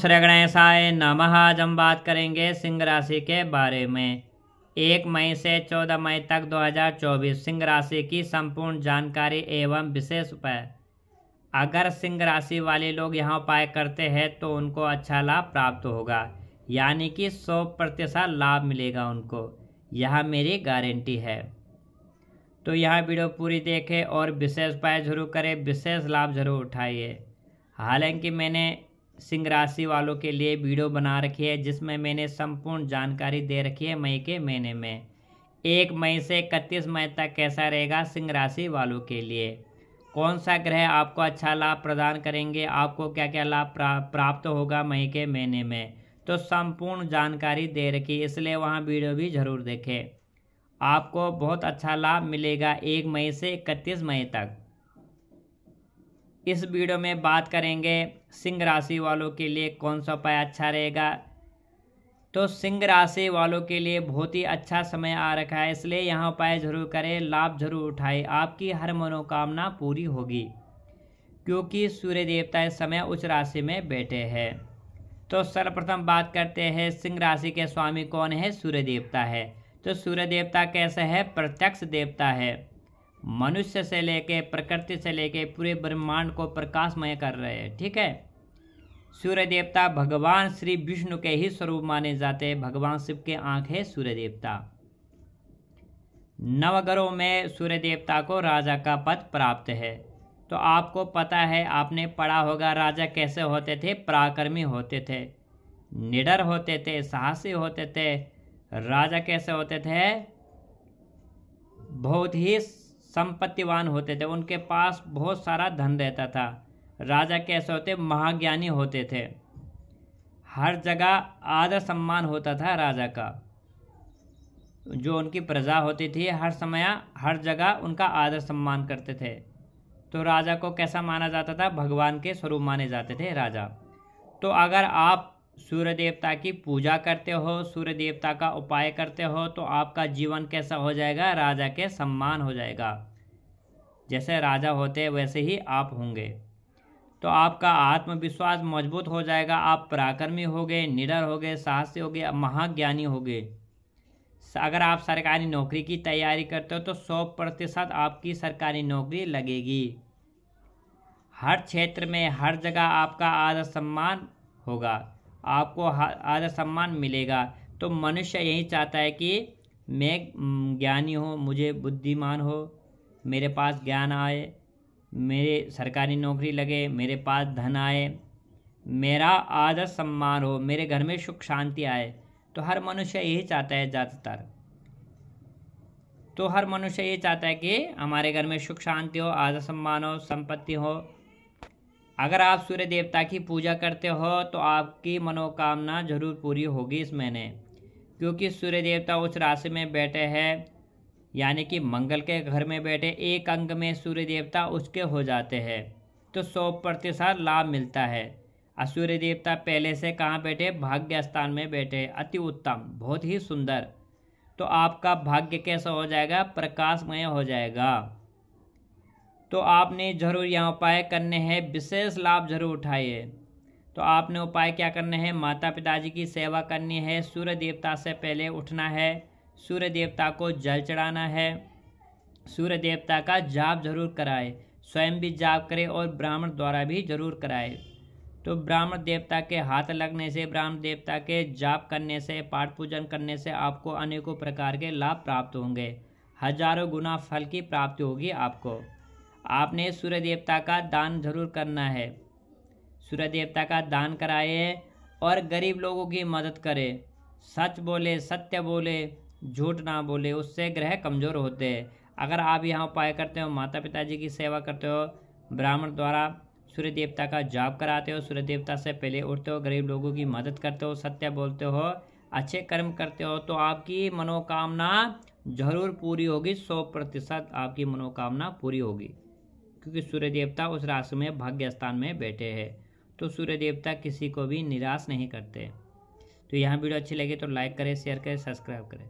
श्री गणेशाय नम आज हम बात करेंगे सिंह राशि के बारे में एक मई से चौदह मई तक 2024 सिंह राशि की संपूर्ण जानकारी एवं विशेष उपाय अगर सिंह राशि वाले लोग यहाँ उपाय करते हैं तो उनको अच्छा लाभ प्राप्त होगा यानी कि सौ प्रतिशत लाभ मिलेगा उनको यह मेरी गारंटी है तो यह वीडियो पूरी देखें और विशेष उपाय जरूर करें विशेष लाभ जरूर उठाइए हालांकि मैंने सिंह राशि वालों के लिए वीडियो बना रखी है जिसमें मैंने संपूर्ण जानकारी दे रखी है मई के महीने में एक मई से इकतीस मई तक कैसा रहेगा सिंह राशि वालों के लिए कौन सा ग्रह आपको अच्छा लाभ प्रदान करेंगे आपको क्या क्या लाभ प्रा, प्राप्त होगा मई के महीने में तो संपूर्ण जानकारी दे रखी इसलिए वहाँ वीडियो भी ज़रूर देखें आपको बहुत अच्छा लाभ मिलेगा एक मई से इकतीस मई तक इस वीडियो में बात करेंगे सिंह राशि वालों के लिए कौन सा उपाय अच्छा रहेगा तो सिंह राशि वालों के लिए बहुत ही अच्छा समय आ रखा है इसलिए यहाँ उपाय जरूर करें लाभ जरूर उठाएं आपकी हर मनोकामना पूरी होगी क्योंकि सूर्य देवता इस समय उच्च राशि में बैठे हैं तो सर्वप्रथम बात करते हैं सिंह राशि के स्वामी कौन है सूर्य देवता है तो सूर्य देवता कैसे है प्रत्यक्ष देवता है मनुष्य से लेके प्रकृति से लेके पूरे ब्रह्मांड को प्रकाशमय कर रहे हैं ठीक है सूर्य देवता भगवान श्री विष्णु के ही स्वरूप माने जाते हैं भगवान शिव के आंख है सूर्य देवता नवग्रहों में सूर्य देवता को राजा का पद प्राप्त है तो आपको पता है आपने पढ़ा होगा राजा कैसे होते थे पराक्रमी होते थे निडर होते थे साहसी होते थे राजा कैसे होते थे बहुत ही संपत्तिवान होते थे उनके पास बहुत सारा धन रहता था राजा कैसे होते महाज्ञानी होते थे हर जगह आदर सम्मान होता था राजा का जो उनकी प्रजा होती थी हर समय हर जगह उनका आदर सम्मान करते थे तो राजा को कैसा माना जाता था भगवान के स्वरूप माने जाते थे राजा तो अगर आप सूर्य देवता की पूजा करते हो सूर्य देवता का उपाय करते हो तो आपका जीवन कैसा हो जाएगा राजा के सम्मान हो जाएगा जैसे राजा होते हैं वैसे ही आप होंगे तो आपका आत्मविश्वास मजबूत हो जाएगा आप पराक्रमी होगे निडर होगे साहसी होगे महाज्ञानी होगे अगर आप सरकारी नौकरी की तैयारी करते हो तो सौ प्रतिशत आपकी सरकारी नौकरी लगेगी हर क्षेत्र में हर जगह आपका आदर सम्मान होगा आपको आदर सम्मान मिलेगा तो मनुष्य यही चाहता है कि मैं ज्ञानी हो मुझे बुद्धिमान हो मेरे पास ज्ञान आए मेरे सरकारी नौकरी लगे मेरे पास धन आए मेरा आदर सम्मान हो मेरे घर में सुख शांति आए तो हर मनुष्य यही चाहता है ज़्यादातर तो हर मनुष्य ये चाहता है कि हमारे घर में सुख शांति हो आदर सम्मान हो संपत्ति हो अगर आप सूर्य देवता की पूजा करते हो तो आपकी मनोकामना जरूर पूरी होगी इस महीने क्योंकि सूर्य देवता उस राशि में बैठे हैं यानी कि मंगल के घर में बैठे एक अंग में सूर्य देवता उसके हो जाते हैं तो सौ प्रतिशत लाभ मिलता है और सूर्य देवता पहले से कहाँ बैठे भाग्य स्थान में बैठे अति उत्तम बहुत ही सुंदर तो आपका भाग्य कैसा हो जाएगा प्रकाशमय हो जाएगा तो आपने जरूर यहाँ उपाय करने हैं विशेष लाभ जरूर उठाइए तो आपने उपाय क्या करने हैं माता पिताजी की सेवा करनी है सूर्य देवता से पहले उठना है सूर्य देवता को जल चढ़ाना है सूर्य देवता का जाप जरूर कराए स्वयं भी जाप करें और ब्राह्मण द्वारा भी जरूर कराए तो ब्राह्मण देवता के हाथ लगने से ब्राह्मण देवता के जाप करने से पाठ पूजन करने से आपको अनेकों प्रकार के लाभ प्राप्त होंगे हजारों गुना फल की प्राप्ति होगी आपको आपने सूर्य देवता का दान जरूर करना है सूर्य देवता का दान कराए और गरीब लोगों की मदद करें सच बोले सत्य बोले झूठ ना बोले उससे ग्रह कमज़ोर होते हैं अगर आप यहाँ उपाय करते हो माता पिताजी की सेवा करते हो ब्राह्मण द्वारा सूर्य देवता का जाप कराते हो सूर्य देवता से पहले उठते हो गरीब लोगों की मदद करते हो सत्य बोलते हो अच्छे कर्म करते हो तो आपकी मनोकामना जरूर पूरी होगी सौ प्रतिशत आपकी मनोकामना पूरी होगी क्योंकि सूर्य देवता उस राशि में भाग्य स्थान में बैठे हैं तो सूर्य देवता किसी को भी निराश नहीं करते तो यहाँ वीडियो अच्छी लगे तो लाइक करें शेयर करें सब्सक्राइब करें